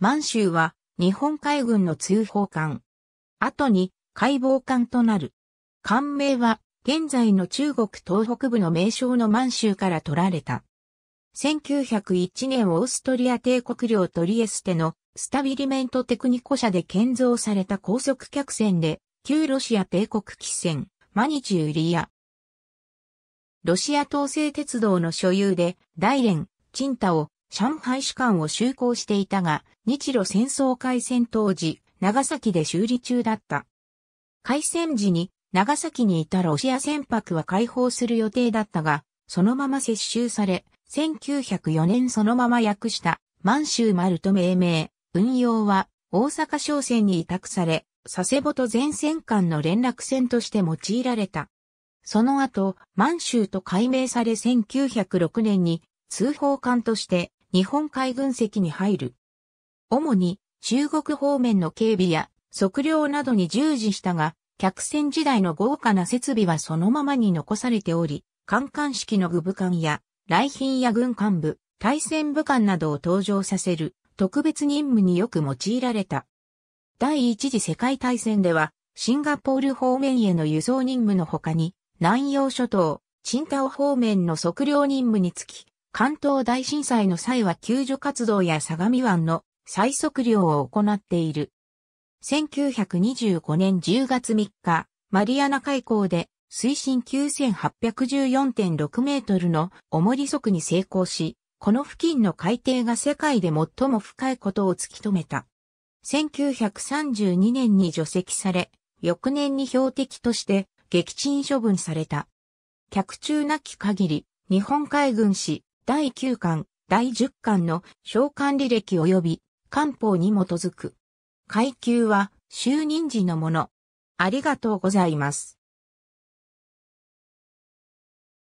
満州は日本海軍の通報艦。後に解剖艦となる。艦名は現在の中国東北部の名称の満州から取られた。1901年オーストリア帝国領トリエステのスタビリメントテクニコ社で建造された高速客船で、旧ロシア帝国機船、マニチューリア。ロシア統制鉄道の所有で、大連、チンタオ、上海主管を就航していたが、日露戦争開戦当時、長崎で修理中だった。開戦時に長崎にいたロシア船舶は解放する予定だったが、そのまま接収され、1904年そのまま訳した満州丸と命名、運用は大阪商船に委託され、佐世保と前線間の連絡船として用いられた。その後、満州と改名され1906年に通報艦として日本海軍籍に入る。主に中国方面の警備や測量などに従事したが、客船時代の豪華な設備はそのままに残されており、艦艦式の部部艦や、来賓や軍幹部、対戦部艦などを登場させる特別任務によく用いられた。第一次世界大戦では、シンガポール方面への輸送任務の他に、南洋諸島、チンタオ方面の測量任務につき、関東大震災の際は救助活動や相模湾の最測量を行っている。1925年10月3日、マリアナ海溝で水深9814.6メートルの重り速に成功し、この付近の海底が世界で最も深いことを突き止めた。1932年に除籍され、翌年に標的として撃沈処分された。客中なき限り、日本海軍史、第9巻、第10巻の召喚履歴及び官報に基づく。階級は就任時のもの。ありがとうございます。